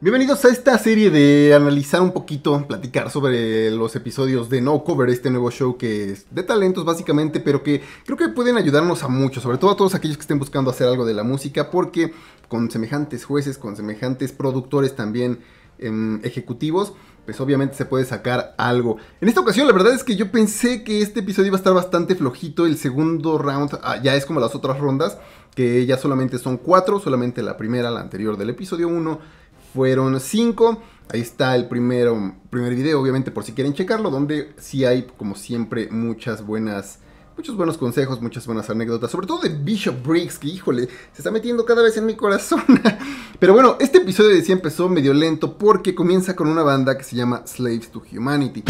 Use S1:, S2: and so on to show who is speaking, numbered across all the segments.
S1: Bienvenidos a esta serie de analizar un poquito, platicar sobre los episodios de No Cover, este nuevo show que es de talentos básicamente, pero que creo que pueden ayudarnos a mucho, sobre todo a todos aquellos que estén buscando hacer algo de la música, porque con semejantes jueces, con semejantes productores también em, ejecutivos, pues obviamente se puede sacar algo. En esta ocasión la verdad es que yo pensé que este episodio iba a estar bastante flojito, el segundo round ah, ya es como las otras rondas, que ya solamente son cuatro, solamente la primera, la anterior del episodio 1 fueron cinco Ahí está el primero, primer video, obviamente, por si quieren checarlo, donde sí hay, como siempre, muchas buenas muchos buenos consejos, muchas buenas anécdotas, sobre todo de Bishop Briggs, que híjole, se está metiendo cada vez en mi corazón. Pero bueno, este episodio de sí empezó medio lento porque comienza con una banda que se llama Slaves to Humanity.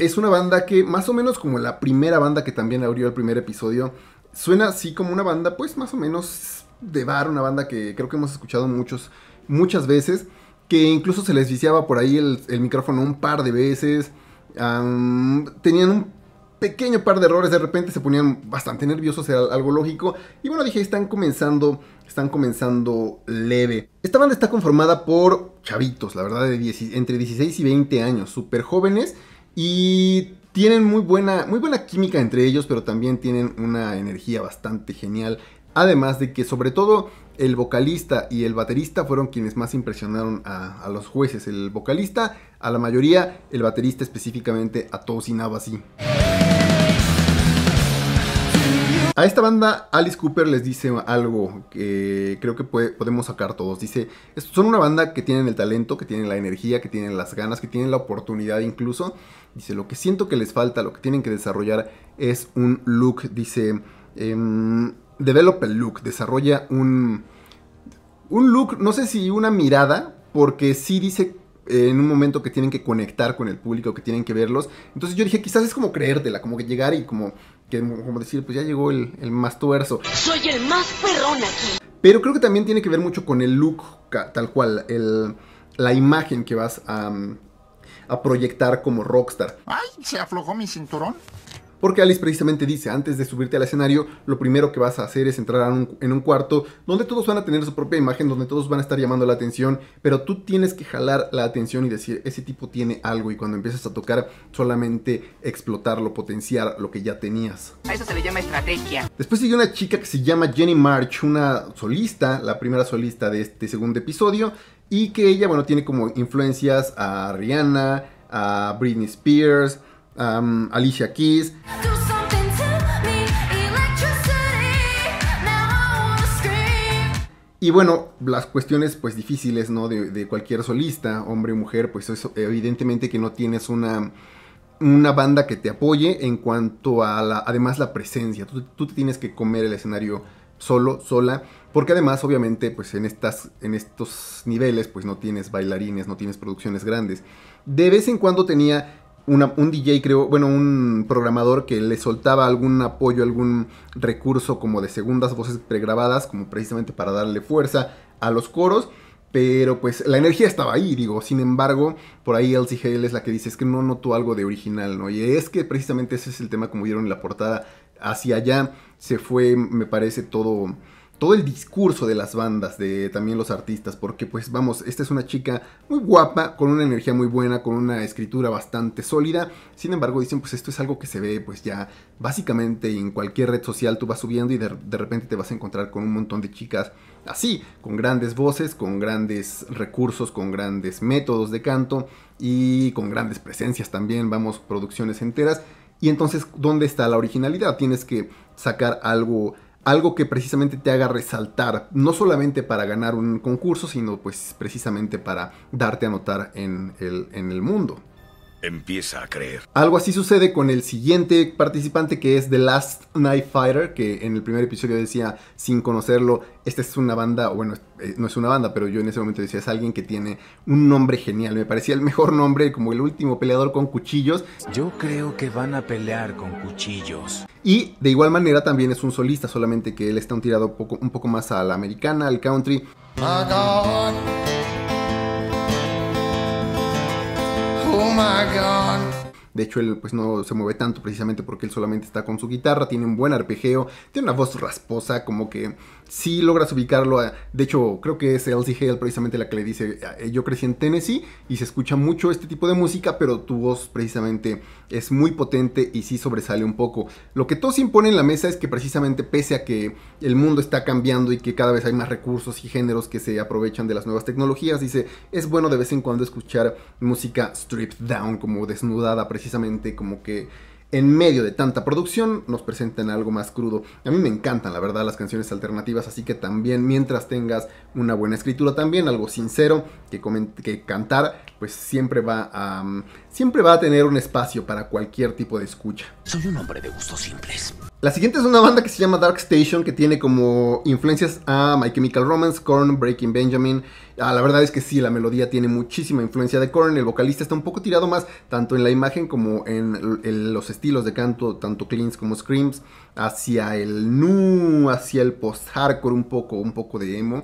S1: Es una banda que, más o menos como la primera banda que también abrió el primer episodio, suena así como una banda, pues más o menos de bar, una banda que creo que hemos escuchado muchos, muchas veces, que incluso se les viciaba por ahí el, micrófono un par de veces. tenían un pequeño par de errores, de repente se ponían bastante nerviosos, era algo lógico. Y bueno, dije, están comenzando, están comenzando leve. Esta banda está conformada por chavitos, la verdad, de entre 16 y 20 años, súper jóvenes y tienen muy buena, muy buena química entre ellos, pero también tienen una energía bastante genial Además de que sobre todo el vocalista y el baterista fueron quienes más impresionaron a, los jueces. El vocalista a la mayoría, el baterista específicamente a nada así. A esta banda Alice Cooper les dice algo que creo que podemos sacar todos. Dice, son una banda que tienen el talento, que tienen la energía, que tienen las ganas, que tienen la oportunidad incluso. Dice, lo que siento que les falta, lo que tienen que desarrollar es un look. Dice, em, develop el look, desarrolla un, un look, no sé si una mirada, porque sí dice eh, en un momento que tienen que conectar con el público, que tienen que verlos. Entonces yo dije, quizás es como creértela, como que llegar y como, como decir, pues ya llegó el, más tuerzo. Soy el más perrón aquí. Pero creo que también tiene que ver mucho con el look tal cual, el, la imagen que vas a, a proyectar como rockstar. ¡Ay! Se aflojó mi cinturón. Porque Alice precisamente dice, antes de subirte al escenario, lo primero que vas a hacer es entrar en un cuarto donde todos van a tener su propia imagen, donde todos van a estar llamando la atención, pero tú tienes que jalar la atención y decir, ese tipo tiene algo y cuando empiezas a tocar, solamente explotarlo, potenciar lo que ya tenías. A eso se le llama estrategia. Después sigue una chica que se llama Jenny March, una solista, la primera solista de este segundo episodio, y que ella, bueno, tiene como influencias a Rihanna, a Britney Spears, Alicia Keys. Y bueno, las cuestiones pues difíciles, ¿no? De, cualquier solista, hombre o mujer, pues evidentemente que no tienes una, una banda que te apoye en cuanto a la, además la presencia. Tú, te tienes que comer el escenario solo, sola, porque además obviamente pues en, estas, en estos niveles pues no tienes bailarines, no tienes producciones grandes. De vez en cuando tenía un DJ creo, bueno, un programador que le soltaba algún apoyo, algún recurso como de segundas voces pregrabadas, como precisamente para darle fuerza a los coros. Pero pues la energía estaba ahí, digo. Sin embargo, por ahí Elsie Hale es la que dice, es que no notó algo de original, ¿no? Y es que precisamente ese es el tema, como vieron en la portada. Hacia allá se fue, me parece, todo todo el discurso de las bandas, de también los artistas, porque pues vamos, esta es una chica muy guapa, con una energía muy buena, con una escritura bastante sólida, sin embargo dicen pues esto es algo que se ve pues ya básicamente en cualquier red social tú vas subiendo y de, repente te vas a encontrar con un montón de chicas así, con grandes voces, con grandes recursos, con grandes métodos de canto y con grandes presencias también, vamos, producciones enteras. Y entonces, ¿dónde está la originalidad? Tienes que sacar algo algo que precisamente te haga resaltar, no solamente para ganar un concurso, sino pues precisamente para darte a notar en el, en el mundo empieza a creer. Algo así sucede con el siguiente participante que es The Last Knife Fighter, que en el primer episodio decía, sin conocerlo, esta es una banda, bueno, eh, no es una banda, pero yo en ese momento decía, es alguien que tiene un nombre genial, me parecía el mejor nombre, como el último peleador con cuchillos. Yo creo que van a pelear con cuchillos. Y de igual manera también es un solista, solamente que él está un tirado un poco más a la americana, al country. my God. De hecho, él pues no se mueve tanto precisamente porque él solamente está con su guitarra, tiene un buen arpegio, tiene una voz rasposa, como que sí logras ubicarlo. de hecho, creo que es Elsie Hale precisamente la que le dice, eh, eh, yo crecí en Tennessee y se escucha mucho este tipo de música, pero tu voz precisamente es muy potente y sí sobresale un poco. Lo que Tosin pone en la mesa es que precisamente pese a que el mundo está cambiando y que cada vez hay más recursos y géneros que se aprovechan de las nuevas tecnologías, dice, es bueno de vez en cuando escuchar música stripped down, como desnudada precisamente precisamente como que en medio de tanta producción nos presentan algo más crudo. A mí me encantan, la verdad, las canciones alternativas, así que también mientras tengas una buena escritura, también algo sincero que, que cantar, pues siempre va a mm, siempre va a tener un espacio para cualquier tipo de escucha. Soy un hombre de gustos simples. La siguiente es una banda que se llama Dark Station que tiene como influencias a My Chemical Romance, Korn, Breaking Benjamin. Ah, la verdad es que sí, la melodía tiene muchísima influencia de Korn. El vocalista está un poco tirado más tanto en la imagen como en, los estilos de canto, tanto cleans como screams, hacia el nu, hacia el post hardcore un poco, un poco de emo.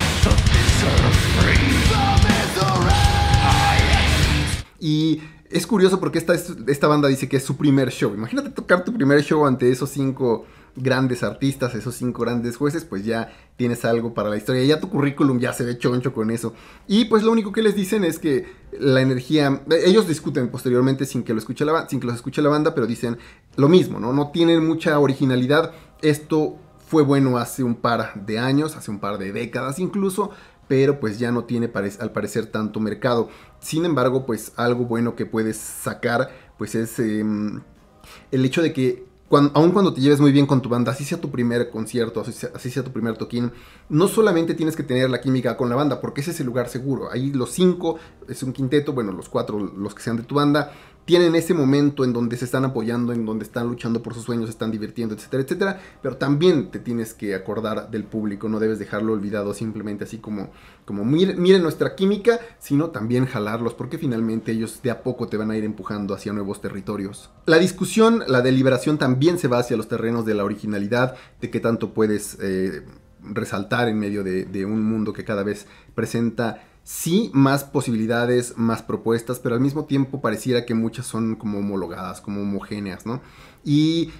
S1: Y es curioso porque esta, esta banda dice que es su primer show. Imagínate tocar tu primer show ante esos cinco grandes artistas, esos cinco grandes jueces, pues ya tienes algo para la historia. Ya tu currículum ya se ve choncho con eso. Y pues lo único que les dicen es que la energía. Eh, ellos discuten posteriormente sin que, lo la, sin que los escuche la banda, pero dicen lo mismo, ¿no? No tienen mucha originalidad. Esto fue bueno hace un par de años, hace un par de décadas incluso, pero pues ya no tiene al parecer tanto mercado. Sin embargo, pues algo bueno que puedes sacar, pues es em, el hecho de que aun cuando te lleves muy bien con tu banda, así sea tu primer concierto, así sea, tu primer toquín, no solamente tienes que tener la química con la banda, porque ese es el lugar seguro. Ahí los cinco, es un quinteto, bueno, los cuatro, los que sean de tu banda, tienen ese momento en donde se están apoyando, en donde están luchando por sus sueños, están divirtiendo, etcétera, etcétera, pero también te tienes que acordar del público, no debes dejarlo olvidado simplemente así como, como miren, nuestra química, sino también jalarlos, porque finalmente ellos de a poco te van a ir empujando hacia nuevos territorios. La discusión, la deliberación también se va hacia los terrenos de la originalidad, de qué tanto puedes eh, resaltar en medio de, de un mundo que cada vez presenta sí más posibilidades, más propuestas, pero al mismo tiempo pareciera que muchas son como homologadas, como homogéneas, ¿no? Y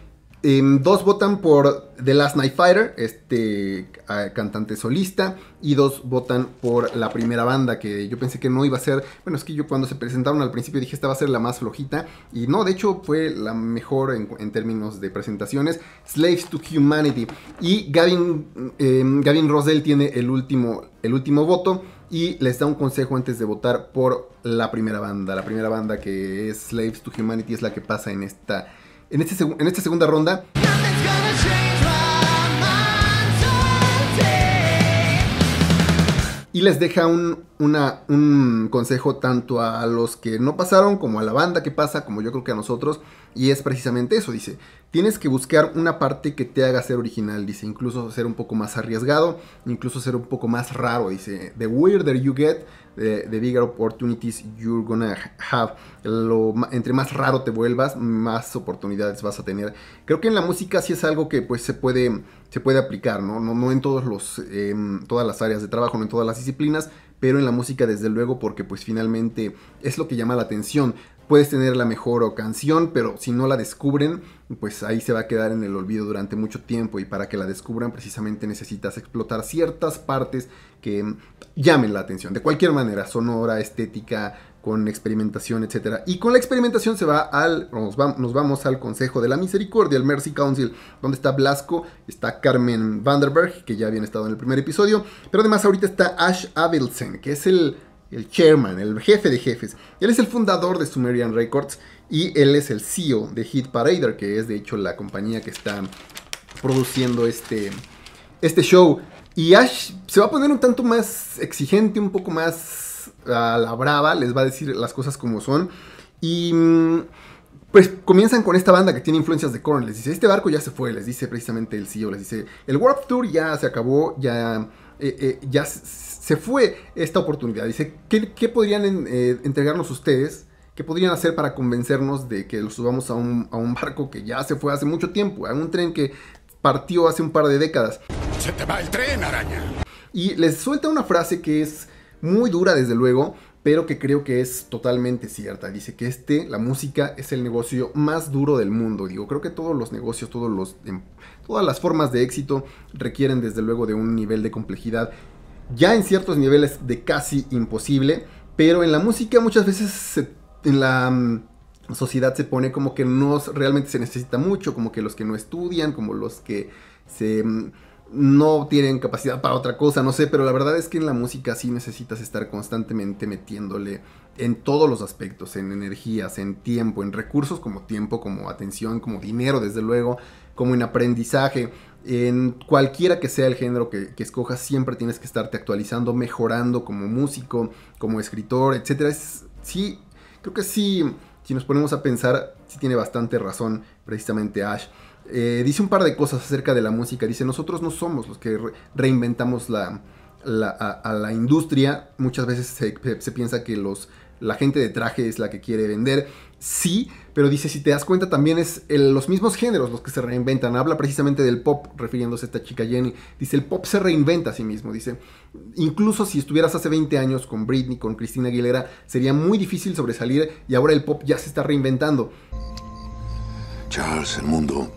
S1: em, dos votan por The Last Night Fighter, este ah, cantante solista, y dos votan por la primera banda, que yo pensé que no iba a ser, bueno, es que yo cuando se presentaron al principio dije esta va a ser la más flojita, y no, de hecho fue la mejor en, términos de presentaciones, Slaves to Humanity, y Gavin, em, Gavin Rosell tiene el último, el último voto, y les da un consejo antes de votar por la primera banda. La primera banda que es Slaves to Humanity es la que pasa en esta, en este, en esta segunda ronda. Y les deja un, un consejo tanto a los que no pasaron como a la banda que pasa, como yo creo que a nosotros. Y es precisamente eso, dice, tienes que buscar una parte que te haga ser original, dice, incluso ser un poco más arriesgado, incluso ser un poco más raro, dice, the weirder you get, the, bigger opportunities you're gonna have. Lo, entre más raro te vuelvas, más oportunidades vas a tener. Creo que en la música sí es algo que pues se puede, se puede aplicar, ¿no? No, en todos los, em, todas las áreas de trabajo, no en todas las disciplinas, pero en la música desde luego porque pues finalmente es lo que llama la atención puedes tener la mejor canción, pero si no la descubren, pues ahí se va a quedar en el olvido durante mucho tiempo y para que la descubran precisamente necesitas explotar ciertas partes que llamen la atención, de cualquier manera, sonora, estética, con experimentación, etc. Y con la experimentación se va al, nos, vamos al Consejo de la Misericordia, el Mercy Council, donde está Blasco, está Carmen Vanderberg, que ya habían estado en el primer episodio, pero además ahorita está Ash Abelson, que es el el chairman, el jefe de jefes. Él es el fundador de Sumerian Records y él es el CEO de Hit Parader, que es de hecho la compañía que está produciendo este, este show. Y Ash se va a poner un tanto más exigente, un poco más a la brava, les va a decir las cosas como son. Y mm, pues comienzan con esta banda que tiene influencias de Korn. Les dice, este barco ya se fue, les dice precisamente el CEO, les dice, el world Tour ya se acabó, ya eh, eh, ya se fue esta oportunidad. Dice, ¿qué, podrían eh, entregarnos ustedes? ¿Qué podrían hacer para convencernos de que los subamos a un, a un barco que ya se fue hace mucho tiempo? A un tren que partió hace un par de décadas. Se te va el tren, araña. Y les suelta una frase que es muy dura, desde luego, pero que creo que es totalmente cierta. Dice que este, la música, es el negocio más duro del mundo. Digo, creo que todos los negocios, todos los, em, todas las formas de éxito requieren desde luego de un nivel de complejidad ya en ciertos niveles de casi imposible, pero en la música muchas veces en la mm, sociedad se pone como que no realmente se necesita mucho, como que los que no estudian, como los que se... Mm, no tienen capacidad para otra cosa, no sé, pero la verdad es que en la música sí necesitas estar constantemente metiéndole en todos los aspectos, en energías, en tiempo, en recursos como tiempo, como atención, como dinero, desde luego, como en aprendizaje, en cualquiera que sea el género que, escojas, siempre tienes que estarte actualizando, mejorando como músico, como escritor, etc. sí, creo que sí, si nos ponemos a pensar, sí tiene bastante razón precisamente Ash. Eh, dice un par de cosas acerca de la música. Dice, nosotros no somos los que reinventamos la, a, la industria. Muchas veces se, piensa que los, la gente de traje es la que quiere vender. Sí, pero dice, si te das cuenta, también es los mismos géneros los que se reinventan. Habla precisamente del pop, refiriéndose a esta chica Jenny. Dice, el pop se reinventa a sí mismo. Dice, incluso si estuvieras hace 20 años con Britney, con Cristina Aguilera, sería muy difícil sobresalir y ahora el pop ya se está reinventando. Charles, el mundo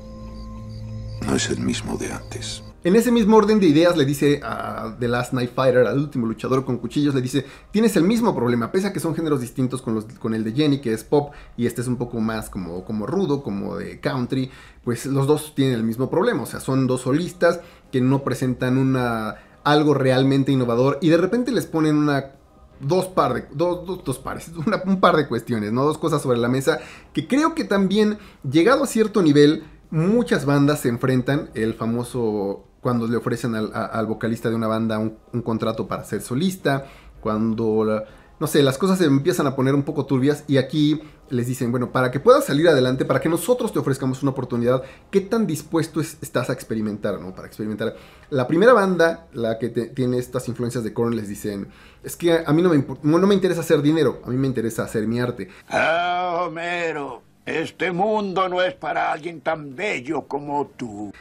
S1: no es el mismo de antes. En ese mismo orden de ideas le dice a The Last Night Fighter, al último luchador con cuchillos, le dice, tienes el mismo problema, pese a que son géneros distintos con, los, con el de Jenny, que es pop, y este es un poco más como, como rudo, como de country, pues los dos tienen el mismo problema, o sea, son dos solistas que no presentan una, algo realmente innovador y de repente les ponen una dos, par de, dos, dos, pares, un par de cuestiones, ¿no? Dos cosas sobre la mesa que creo que también, llegado a cierto nivel, muchas bandas se enfrentan el famoso cuando le ofrecen al, vocalista de una banda un, contrato para ser solista, cuando, no sé, las cosas se empiezan a poner un poco turbias y aquí les dicen, bueno, para que puedas salir adelante, para que nosotros te ofrezcamos una oportunidad, ¿qué tan dispuesto estás a experimentar, no? Para experimentar. La primera banda, la que tiene estas influencias de Korn, les dicen, es que a mí no me, no me interesa hacer dinero, a mí me interesa hacer mi arte. Ah, Homero. Este mundo no es para alguien tan bello como tú.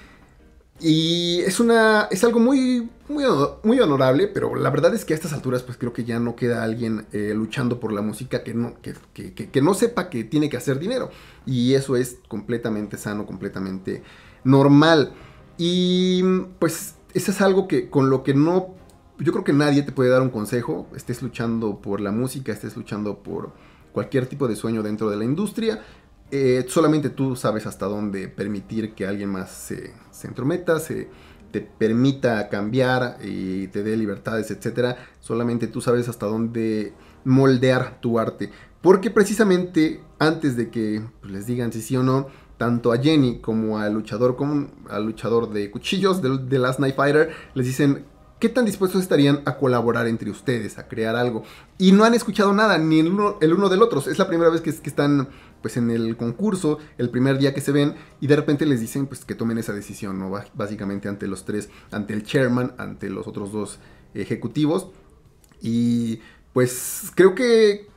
S1: Y es una. es algo muy. muy, honorable, pero la verdad es que a estas alturas, pues creo que ya no queda alguien eh, luchando por la música que no, que, no sepa que tiene que hacer dinero. Y eso es completamente sano, completamente normal. Y pues eso es algo que con lo que no. Yo creo que nadie te puede dar un consejo. Estés luchando por la música, estés luchando por cualquier tipo de sueño dentro de la industria. Eh, solamente tú sabes hasta dónde permitir que alguien más se, se entrometa, se te permita cambiar y te dé libertades, etc. Solamente tú sabes hasta dónde moldear tu arte. Porque precisamente antes de que pues, les digan si sí o no, tanto a Jenny como al luchador como al luchador de cuchillos de, Last Night Fighter, les dicen qué tan dispuestos estarían a colaborar entre ustedes, a crear algo. Y no han escuchado nada, ni el uno, del otro. Es la primera vez que están pues en el concurso, el primer día que se ven, y de repente les dicen pues que tomen esa decisión, ¿no? Básicamente ante los tres, ante el chairman, ante los otros dos ejecutivos. Y pues creo que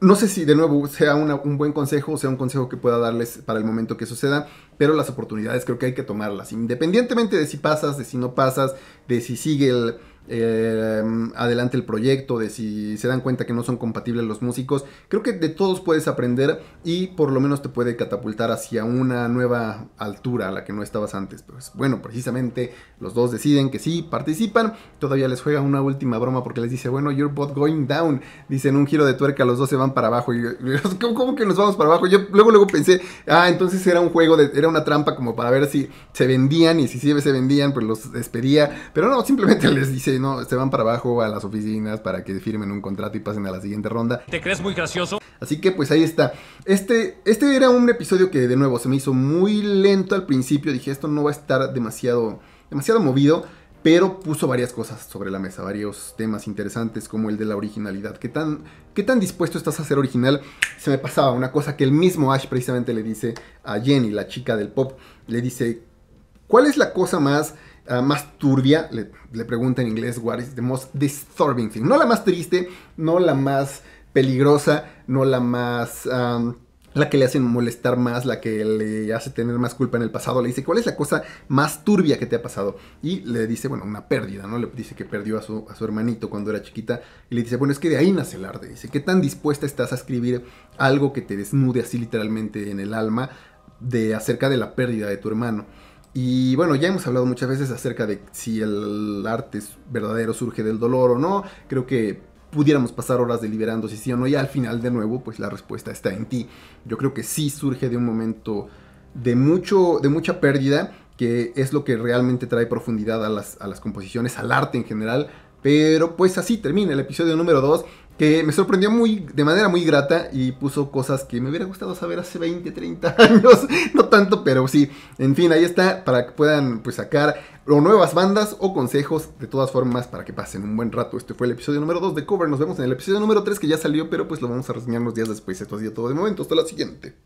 S1: no sé si de nuevo sea un buen consejo o sea un consejo que pueda darles para el momento que suceda, pero las oportunidades creo que hay que tomarlas, independientemente de si pasas, de si no pasas, de si sigue el, eh, adelante el proyecto, de si se dan cuenta que no son compatibles los músicos. Creo que de todos puedes aprender y por lo menos te puede catapultar hacia una nueva altura a la que no estabas antes. Pues bueno, precisamente los dos deciden que sí, participan. Todavía les juega una última broma porque les dice, bueno, you're both going down. Dicen un giro de tuerca, los dos se van para abajo. Y yo, ¿cómo, que nos vamos para abajo? Yo luego, luego pensé, ah, entonces era un juego, de, era una trampa como para ver si se vendían y si sí se vendían, pues los despedía. Pero no, simplemente les dice se van para abajo a las oficinas para que firmen un contrato y pasen a la siguiente ronda. ¿Te crees muy gracioso? Así que pues ahí está. Este, este era un episodio que de nuevo se me hizo muy lento al principio. Dije, esto no va a estar demasiado, demasiado movido. Pero puso varias cosas sobre la mesa, varios temas interesantes como el de la originalidad. ¿Qué tan, ¿Qué tan dispuesto estás a ser original? Se me pasaba una cosa que el mismo Ash precisamente le dice a Jenny, la chica del pop. Le dice, ¿cuál es la cosa más Ah, más turbia, le, pregunta en inglés, what is the most disturbing thing? No la más triste, no la más peligrosa, no la más... la que le hacen molestar más, la que le hace tener más culpa en el pasado, le dice, ¿cuál es la cosa más turbia que te ha pasado? Y le dice, bueno, una pérdida, ¿no? Le dice que perdió a su, a su hermanito cuando era chiquita. Y le dice, bueno, es que de ahí nace el arte. Dice, ¿qué tan dispuesta estás a escribir algo que te desnude así literalmente en el alma de acerca de la pérdida de tu hermano? Y bueno, ya hemos hablado muchas veces acerca de si el arte verdadero surge del dolor o no. Creo que pudiéramos pasar horas deliberando si sí o no. Y al final, de nuevo, pues la respuesta está en ti. Yo creo que sí surge de un momento de, mucho, de mucha pérdida, que es lo que realmente trae profundidad a las, a las composiciones, al arte en general, pero pues así termina el episodio número 2 que me sorprendió muy, de manera muy grata y puso cosas que me hubiera gustado saber hace 20, 30 años, no tanto, pero sí, en fin, ahí está, para que puedan pues sacar o nuevas bandas o consejos, de todas formas, para que pasen un buen rato. Este fue el episodio número 2 de Cover, nos vemos en el episodio número 3 que ya salió, pero pues lo vamos a reseñar unos días después, esto ha sido todo de momento, hasta la siguiente.